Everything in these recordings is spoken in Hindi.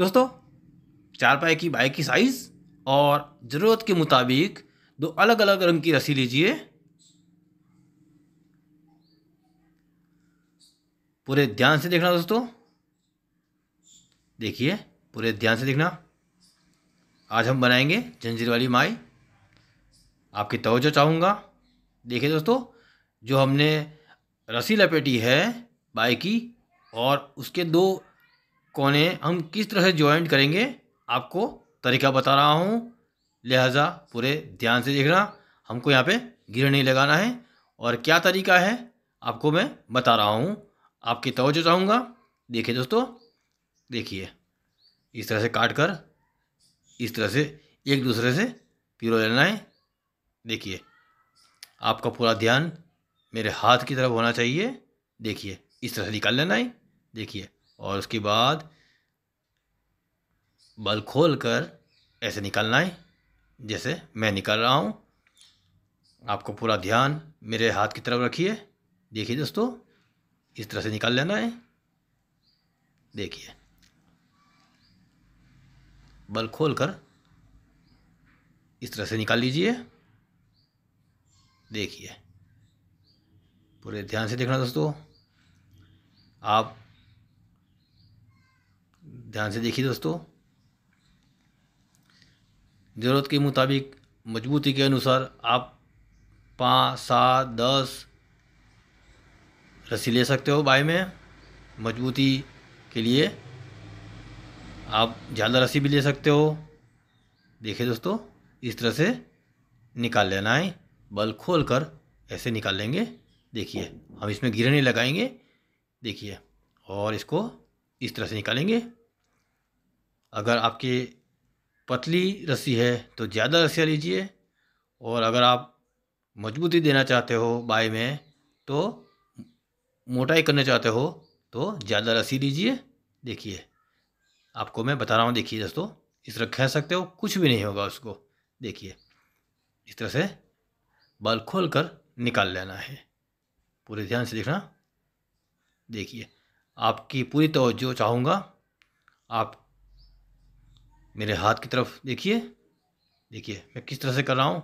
दोस्तों चार पाए की बाइक की साइज़ और ज़रूरत के मुताबिक दो अलग अलग रंग की रस्सी लीजिए पूरे ध्यान से देखना दोस्तों देखिए पूरे ध्यान से देखना आज हम बनाएंगे जंजीर वाली माई आपकी तोजो चाहूँगा देखिए दोस्तों जो हमने रस्सी लपेटी है बाई की और उसके दो कोने हम किस तरह से ज्वाइंट करेंगे आपको तरीका बता रहा हूँ लिहाजा पूरे ध्यान से देखना हमको यहाँ पे गिर नहीं लगाना है और क्या तरीका है आपको मैं बता रहा हूँ आपकी तवज्जो चाहूँगा देखिए दोस्तों देखिए इस तरह से काट कर इस तरह से एक दूसरे से पिरो लेना है देखिए आपका पूरा ध्यान मेरे हाथ की तरफ होना चाहिए देखिए इस तरह से निकाल लेना है देखिए और उसके बाद बल खोल कर ऐसे निकालना है जैसे मैं निकाल रहा हूँ आपको पूरा ध्यान मेरे हाथ की तरफ रखिए देखिए दोस्तों इस तरह से निकाल लेना है देखिए बल खोल कर इस तरह से निकाल लीजिए देखिए पूरे ध्यान से देखना दोस्तों आप ध्यान से देखिए दोस्तों ज़रूरत के मुताबिक मजबूती के अनुसार आप पाँच सात दस रस्सी ले सकते हो बाय में मजबूती के लिए आप ज़्यादा रस्सी भी ले सकते हो देखिए दोस्तों इस तरह से निकाल लेना है बल खोल कर ऐसे निकाल लेंगे देखिए हम इसमें गिरने लगाएंगे देखिए और इसको इस तरह से निकालेंगे अगर आपकी पतली रस्सी है तो ज़्यादा रस्सियाँ लीजिए और अगर आप मजबूती देना चाहते हो बाय में तो मोटाई करना चाहते हो तो ज़्यादा रस्सी लीजिए देखिए आपको मैं बता रहा हूँ देखिए दोस्तों इस तरह कह सकते हो कुछ भी नहीं होगा उसको देखिए इस तरह से बाल खोल कर निकाल लेना है पूरे ध्यान से देखना देखिए आपकी पूरी तोजो चाहूँगा आप मेरे हाथ की तरफ देखिए देखिए मैं किस तरह से कर रहा हूँ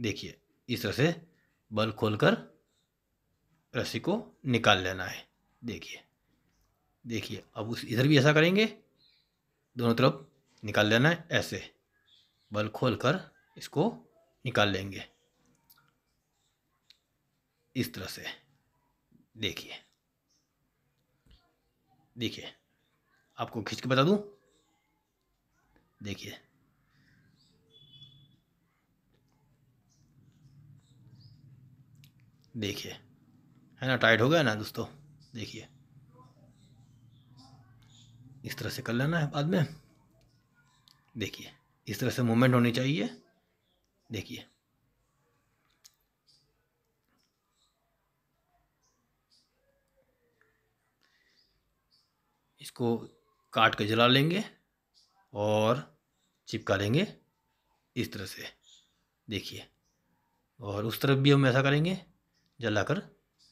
देखिए इस तरह से बल खोलकर रस्सी को निकाल लेना है देखिए देखिए अब उस इधर भी ऐसा करेंगे दोनों तरफ निकाल लेना है ऐसे बल खोल कर इसको निकाल लेंगे इस तरह से देखिए देखिए आपको खींच के बता दूँ देखिए देखिए है ना टाइट हो गया ना दोस्तों देखिए इस तरह से कर लेना है बाद में देखिए इस तरह से मूवमेंट होनी चाहिए देखिए इसको काट के जला लेंगे और चिपका लेंगे इस तरह से देखिए और उस तरफ भी हम ऐसा करेंगे जलाकर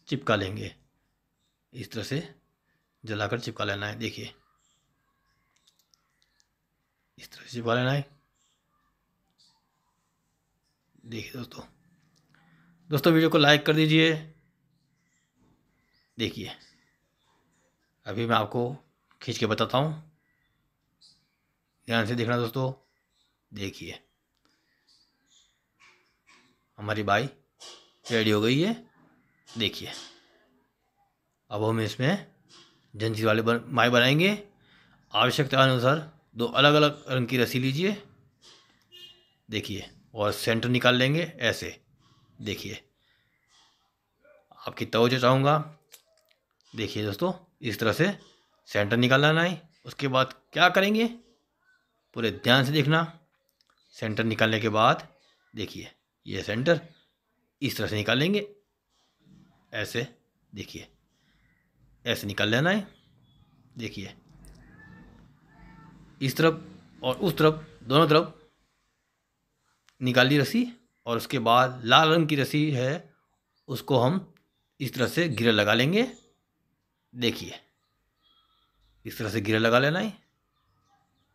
चिपका लेंगे इस तरह से जलाकर चिपका लेना है देखिए इस तरह से चिपका लेना है देखिए दोस्तों दोस्तों वीडियो को लाइक कर दीजिए देखिए अभी मैं आपको खींच के बताता हूँ ध्यान से देखना दोस्तों देखिए हमारी बाई रेडी हो गई है देखिए अब हम इसमें जंजीर वाले बन, माए बनाएंगे आवश्यकता अनुसार दो अलग अलग रंग की रस्सी लीजिए देखिए और सेंटर निकाल लेंगे ऐसे देखिए आपकी तोजह चाहूँगा देखिए दोस्तों इस तरह से सेंटर निकालना है उसके बाद क्या करेंगे पूरे ध्यान से देखना सेंटर निकालने के बाद देखिए ये सेंटर इस तरह से निकालेंगे ऐसे देखिए ऐसे निकाल लेना है देखिए इस तरफ और उस तरफ दोनों तरफ निकाली रस्सी और उसके बाद लाल रंग की रस्सी है उसको हम इस तरह से गिरा लगा लेंगे देखिए इस तरह से गिरा लगा लेना है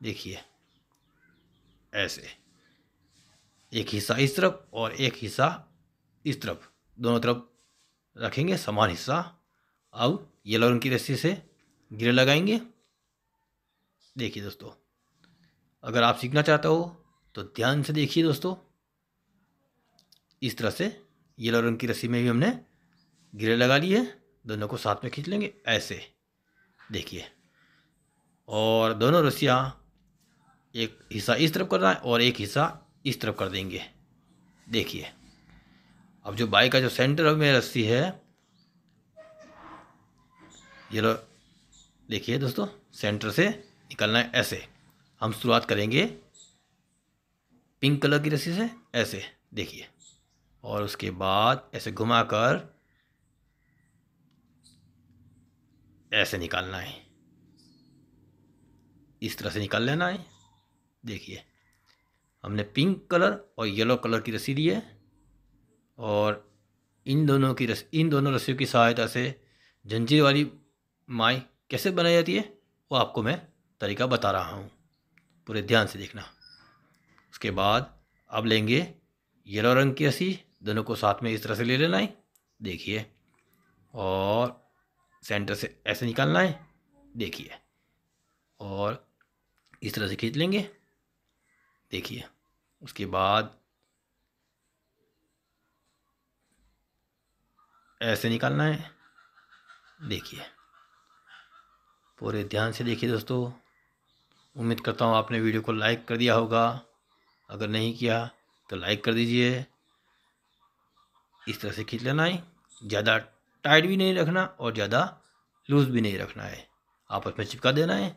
देखिए ऐसे एक हिस्सा इस तरफ और एक हिस्सा इस तरफ दोनों तरफ रखेंगे समान हिस्सा अब येलो रंग की रस्सी से गिरे लगाएंगे देखिए दोस्तों अगर आप सीखना चाहते हो तो ध्यान से देखिए दोस्तों इस तरह से येलो रंग की रस्सी में भी हमने गिरे लगा ली है दोनों को साथ में खींच लेंगे ऐसे देखिए और दोनों रस्सियाँ एक हिस्सा इस तरफ करना है और एक हिस्सा इस तरफ कर देंगे देखिए अब जो बाइक का जो सेंटर में रस्सी है ये लो देखिए दोस्तों सेंटर से निकलना है ऐसे हम शुरुआत करेंगे पिंक कलर की रस्सी से ऐसे देखिए और उसके बाद ऐसे घुमाकर ऐसे निकालना है इस तरह से निकाल लेना है देखिए हमने पिंक कलर और येलो कलर की रस्सी ली है और इन दोनों की रस इन दोनों रस्सियों की सहायता से जंजीर वाली माई कैसे बनाई जाती है वो आपको मैं तरीका बता रहा हूँ पूरे ध्यान से देखना उसके बाद अब लेंगे येलो रंग की रस्सी दोनों को साथ में इस तरह से ले लेना है देखिए और सेंटर से ऐसे निकालना है देखिए और इस तरह से खींच लेंगे देखिए उसके बाद ऐसे निकालना है देखिए पूरे ध्यान से देखिए दोस्तों उम्मीद करता हूँ आपने वीडियो को लाइक कर दिया होगा अगर नहीं किया तो लाइक कर दीजिए इस तरह से खींच लेना है ज़्यादा टाइट भी नहीं रखना और ज़्यादा लूज़ भी नहीं रखना है आपस में चिपका देना है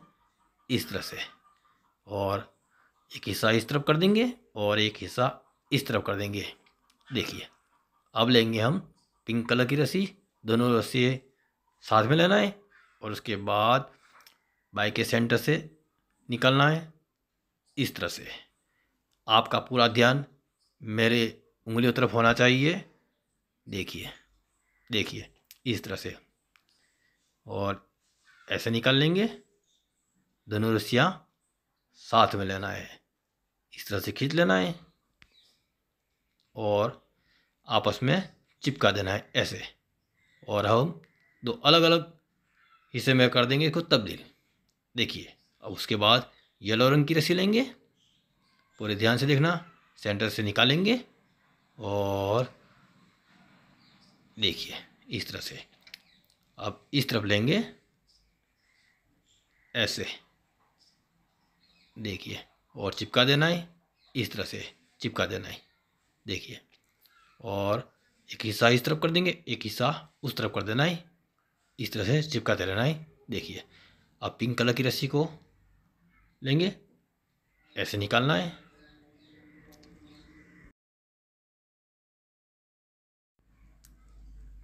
इस तरह से और एक हिस्सा इस तरफ कर देंगे और एक हिस्सा इस तरफ कर देंगे देखिए अब लेंगे हम पिंक कलर की रस्सी दोनों रस्सी साथ में लेना है और उसके बाद बाइक के सेंटर से निकलना है इस तरह से आपका पूरा ध्यान मेरे उंगलियों तरफ होना चाहिए देखिए देखिए इस तरह से और ऐसे निकाल लेंगे दोनों रस्सियाँ साथ में लेना है इस तरह से खींच लेना है और आपस में चिपका देना है ऐसे और हम दो अलग अलग हिस्से में कर देंगे इसको तब्दील देखिए अब उसके बाद येलो रंग की रस्सी लेंगे पूरे ध्यान से देखना सेंटर से निकालेंगे और देखिए इस तरह से अब इस तरफ लेंगे ऐसे देखिए और चिपका देना है इस तरह से चिपका देना है देखिए और एक हिस्सा इस तरफ कर देंगे एक हिस्सा उस तरफ कर देना है इस तरह से चिपकाते रहना है देखिए अब पिंक कलर की रस्सी को लेंगे ऐसे निकालना है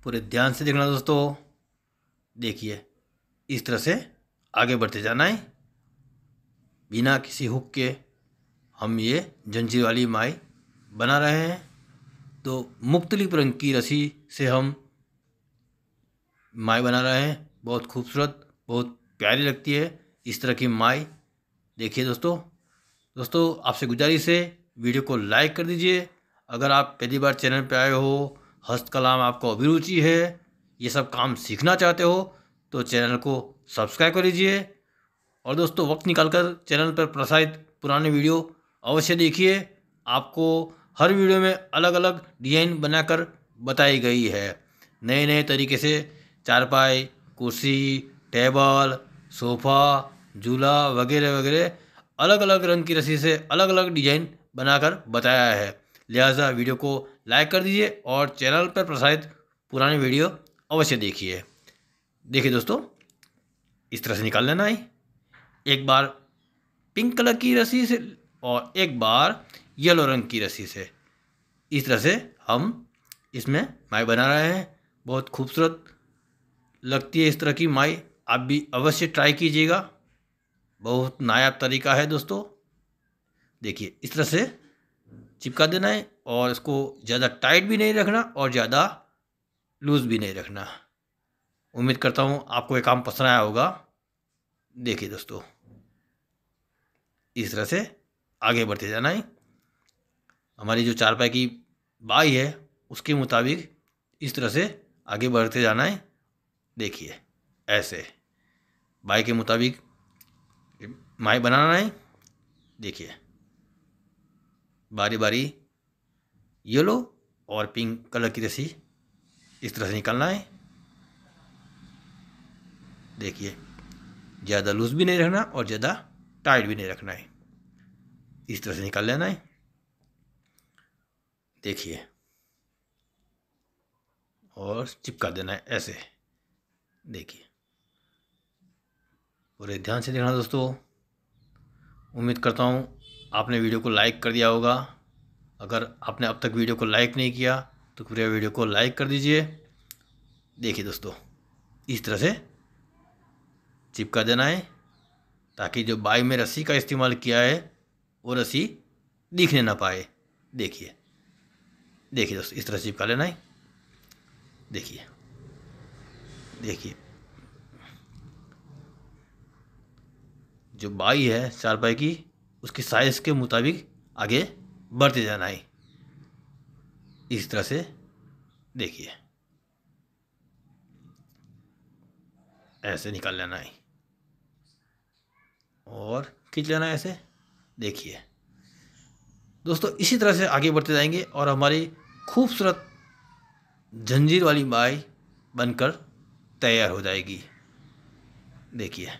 पूरे ध्यान से देखना दोस्तों देखिए इस तरह से आगे बढ़ते जाना है बिना किसी हुक के हम ये जंजीर वाली माई बना रहे हैं तो मुख्तलिफ रंग की रस्सी से हम माई बना रहे हैं बहुत खूबसूरत बहुत प्यारी लगती है इस तरह की माई देखिए दोस्तों दोस्तों आपसे गुजारिश है वीडियो को लाइक कर दीजिए अगर आप पहली बार चैनल पर आए हो हस्तकलाम आपको अभिरुचि है ये सब काम सीखना चाहते हो तो चैनल को सब्सक्राइब कर लीजिए और दोस्तों वक्त निकालकर चैनल पर प्रसारित पुराने वीडियो अवश्य देखिए आपको हर वीडियो में अलग अलग डिज़ाइन बनाकर बताई गई है नए नए तरीके से चारपाई कुर्सी टेबल सोफ़ा झूला वगैरह वगैरह अलग अलग रंग की रस्सी से अलग अलग डिज़ाइन बनाकर बताया है लिहाजा वीडियो को लाइक कर दीजिए और चैनल पर प्रसारित पुराने वीडियो अवश्य देखिए देखिए दोस्तों इस तरह से निकाल लेना है एक बार पिंक कलर की रस्सी से और एक बार येलो रंग की रस्सी से इस तरह से हम इसमें माई बना रहे हैं बहुत खूबसूरत लगती है इस तरह की माई आप भी अवश्य ट्राई कीजिएगा बहुत नायाब तरीका है दोस्तों देखिए इस तरह से चिपका देना है और इसको ज़्यादा टाइट भी नहीं रखना और ज़्यादा लूज़ भी नहीं रखना उम्मीद करता हूँ आपको ये काम पसंद आया होगा देखिए दोस्तों इस तरह से आगे बढ़ते जाना है हमारी जो चारपाई की बाई है उसके मुताबिक इस तरह से आगे बढ़ते जाना है देखिए ऐसे बाई के मुताबिक माई बनाना है देखिए बारी बारी येलो और पिंक कलर की रस्सी इस तरह से निकालना है देखिए ज़्यादा लूज़ भी नहीं रहना और ज़्यादा टाइट भी नहीं रखना है इस तरह से निकाल लेना है देखिए और चिपका देना है ऐसे देखिए पूरे ध्यान से देखना दोस्तों उम्मीद करता हूँ आपने वीडियो को लाइक कर दिया होगा अगर आपने अब तक वीडियो को लाइक नहीं किया तो पूरे वीडियो को लाइक कर दीजिए देखिए दोस्तों इस तरह से चिपका देना है ताकि जो बाई में रस्सी का इस्तेमाल किया है वो रस्सी दिखने ना पाए देखिए देखिए दोस्तों इस तरह से चिपका लेना है देखिए देखिए जो बाई है चार पाई की उसकी साइज़ के मुताबिक आगे बढ़ते जाना है इस तरह से देखिए ऐसे निकाल लेना है और खींच लेना ऐसे देखिए दोस्तों इसी तरह से आगे बढ़ते जाएंगे और हमारी खूबसूरत जंजीर वाली बाई बनकर तैयार हो जाएगी देखिए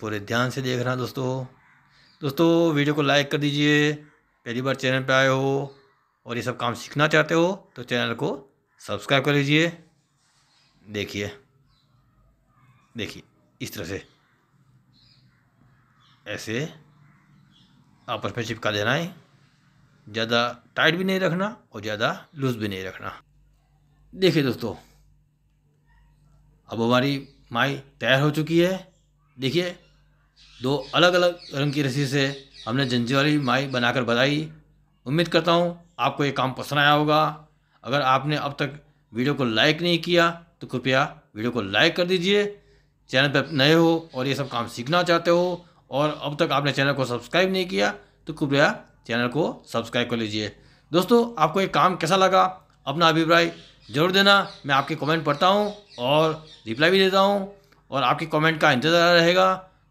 पूरे ध्यान से देख देखना दोस्तों दोस्तों वीडियो को लाइक कर दीजिए पहली बार चैनल पर आए हो और ये सब काम सीखना चाहते हो तो चैनल को सब्सक्राइब कर लीजिए देखिए देखिए इस तरह से ऐसे आपस में चिपका देना है ज़्यादा टाइट भी नहीं रखना और ज़्यादा लूज़ भी नहीं रखना देखिए दोस्तों अब हमारी माई तैयार हो चुकी है देखिए दो अलग अलग रंग की रस्सी से हमने जंजीवाली माई बनाकर बताई उम्मीद करता हूँ आपको ये काम पसंद आया होगा अगर आपने अब तक वीडियो को लाइक नहीं किया तो कृपया वीडियो को लाइक कर दीजिए चैनल पर नए हो और ये सब काम सीखना चाहते हो और अब तक आपने चैनल को सब्सक्राइब नहीं किया तो कृपया चैनल को सब्सक्राइब कर लीजिए दोस्तों आपको ये काम कैसा लगा अपना अभिप्राय जरूर देना मैं आपके कमेंट पढ़ता हूँ और रिप्लाई भी देता हूँ और आपके कमेंट का इंतज़ार रहेगा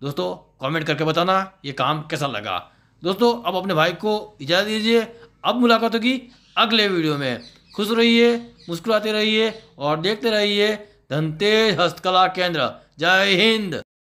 दोस्तों कमेंट करके बताना ये काम कैसा लगा दोस्तों अब अपने भाई को इजाज़त दीजिए अब मुलाकात होगी अगले वीडियो में खुश रहिए मुस्कुराते रहिए और देखते रहिए धनतेज हस्तकला केंद्र जय हिंद